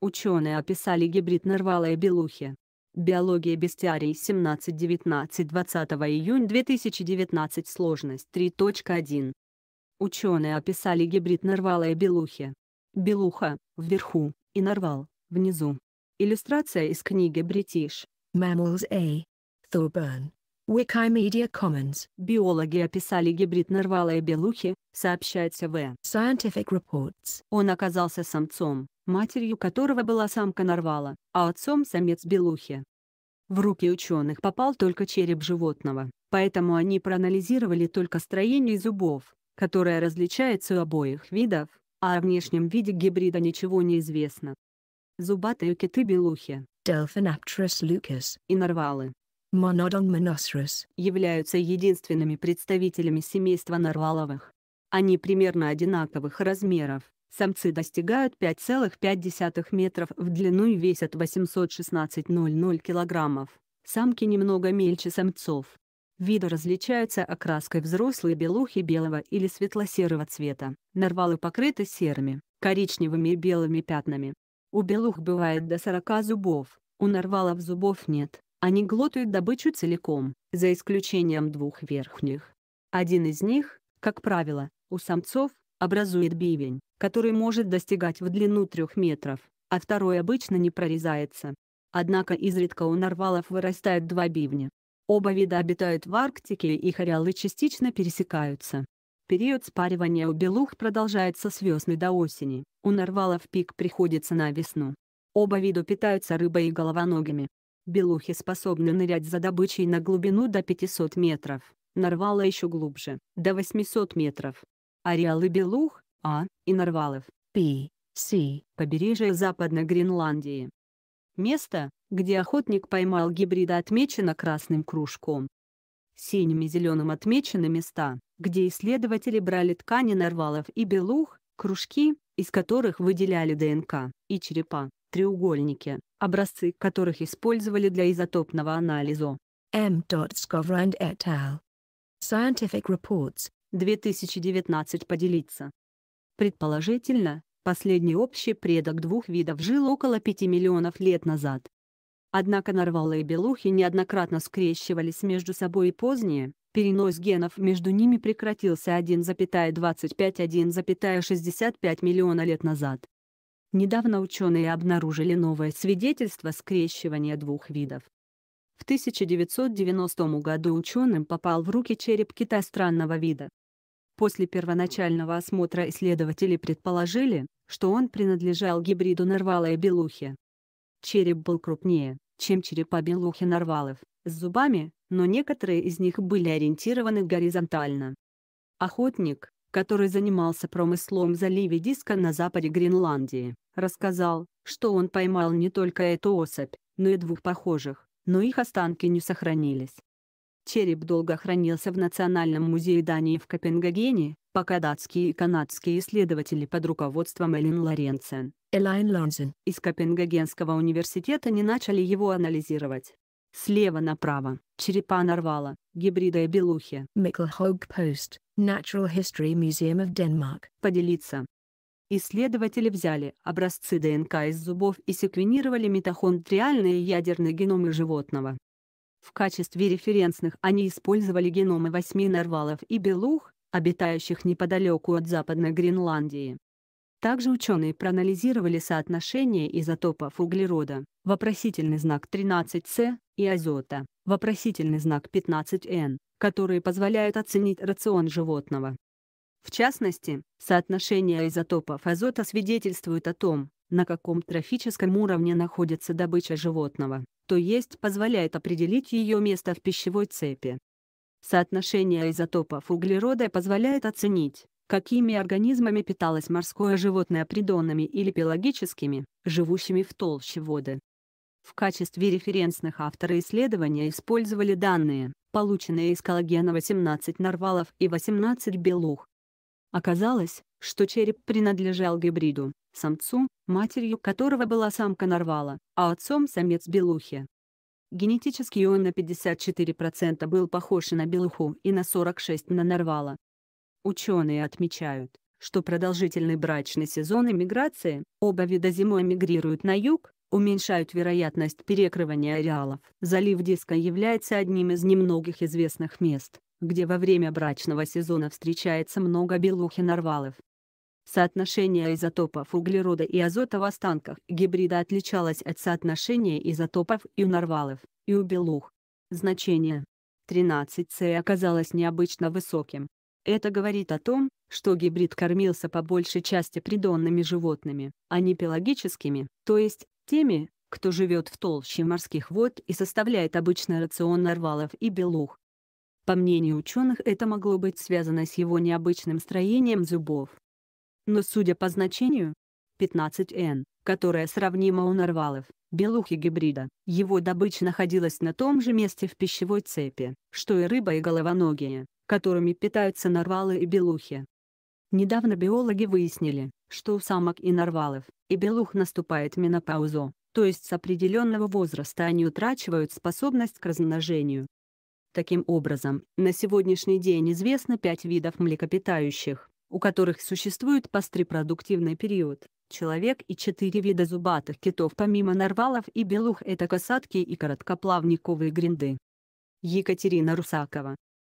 Ученые описали гибрид нарвала и белухи. Биология бестиарий 17-19 20 июнь 2019 сложность 3.1. Ученые описали гибрид нарвала и белухи. Белуха – вверху, и нарвал – внизу. Иллюстрация из книги British Mammals A. Thorburn. Wikimedia Commons. Биологи описали гибрид нарвала и белухи, сообщается в Scientific Reports. Он оказался самцом, матерью которого была самка нарвала, а отцом самец белухи. В руки ученых попал только череп животного, поэтому они проанализировали только строение зубов, которое различается у обоих видов, а о внешнем виде гибрида ничего не известно. Зубатые киты-белухи Delphinapterus lucus и нарвалы Monodon monoceros являются единственными представителями семейства нарваловых. Они примерно одинаковых размеров, Самцы достигают 5,5 метров в длину и весят 816,00 килограммов. Самки немного мельче самцов. Виды различаются окраской взрослые белухи белого или светло-серого цвета. Нарвалы покрыты серыми, коричневыми и белыми пятнами. У белух бывает до 40 зубов, у нарвалов зубов нет. Они глотают добычу целиком, за исключением двух верхних. Один из них, как правило, у самцов, образует бивень, который может достигать в длину трех метров, а второй обычно не прорезается. Однако изредка у нарвалов вырастают два бивня. Оба вида обитают в Арктике и их ареалы частично пересекаются. Период спаривания у белух продолжается с весны до осени, у нарвалов пик приходится на весну. Оба вида питаются рыбой и головоногими. Белухи способны нырять за добычей на глубину до 500 метров, нарвала еще глубже, до 800 метров ареалы белух, а, и нарвалов, п, с, побережье Западной Гренландии. Место, где охотник поймал гибрида отмечено красным кружком. Синим и зеленым отмечены места, где исследователи брали ткани нарвалов и белух, кружки, из которых выделяли ДНК, и черепа, треугольники, образцы которых использовали для изотопного анализа. М. Скавранд et al. Scientific Reports, 2019 поделиться. Предположительно, последний общий предок двух видов жил около 5 миллионов лет назад. Однако нарвалы и белухи неоднократно скрещивались между собой и позднее, перенос генов между ними прекратился 1,25-1,65 миллиона лет назад. Недавно ученые обнаружили новое свидетельство скрещивания двух видов. В 1990 году ученым попал в руки череп кита странного вида. После первоначального осмотра исследователи предположили, что он принадлежал гибриду нарвала и белухи. Череп был крупнее, чем черепа белухи нарвалов, с зубами, но некоторые из них были ориентированы горизонтально. Охотник, который занимался промыслом в заливе диска на западе Гренландии, рассказал, что он поймал не только эту особь, но и двух похожих но их останки не сохранились. Череп долго хранился в Национальном музее Дании в Копенгагене, пока датские и канадские исследователи под руководством Эллен Лоренцен Элайн Лоренцен из Копенгагенского университета не начали его анализировать. Слева направо, черепа нарвала, гибрида и белухи. Mikkel Hoag Post, Natural History Museum of Denmark. Поделиться, Исследователи взяли образцы ДНК из зубов и секвенировали митохондриальные ядерные геномы животного. В качестве референсных они использовали геномы восьми нарвалов и белух, обитающих неподалеку от Западной Гренландии. Также ученые проанализировали соотношение изотопов углерода, вопросительный знак 13С, и азота, вопросительный знак 15Н, которые позволяют оценить рацион животного. В частности, соотношение изотопов азота свидетельствует о том, на каком трофическом уровне находится добыча животного, то есть позволяет определить ее место в пищевой цепи. Соотношение изотопов углерода позволяет оценить, какими организмами питалось морское животное придонными или пелагическими, живущими в толще воды. В качестве референсных авторы исследования использовали данные, полученные из коллагена 18 нарвалов и 18 белух, Оказалось, что череп принадлежал гибриду, самцу, матерью которого была самка Нарвала, а отцом самец Белухи. Генетически он на 54% был похож на Белуху и на 46% на Нарвала. Ученые отмечают, что продолжительный брачный сезон и миграции, оба вида зимой мигрируют на юг, уменьшают вероятность перекрывания ареалов. Залив диска является одним из немногих известных мест, где во время брачного сезона встречается много белух и нарвалов. Соотношение изотопов углерода и азота в останках гибрида отличалось от соотношения изотопов и у нарвалов, и у белух. Значение 13С оказалось необычно высоким. Это говорит о том, что гибрид кормился по большей части придонными животными, а не пелагическими, то есть, теми, кто живет в толще морских вод и составляет обычный рацион нарвалов и белух. По мнению ученых, это могло быть связано с его необычным строением зубов. Но судя по значению, 15 n которое сравнимо у нарвалов, белухи гибрида, его добыча находилась на том же месте в пищевой цепи, что и рыба и головоногие, которыми питаются нарвалы и белухи. Недавно биологи выяснили, что у самок и нарвалов, и белух наступает менопаузу, то есть с определенного возраста они утрачивают способность к размножению, Таким образом, на сегодняшний день известно пять видов млекопитающих, у которых существует пострепродуктивный период. Человек и четыре вида зубатых китов помимо нарвалов и белух – это касатки и короткоплавниковые гринды. Екатерина Русакова,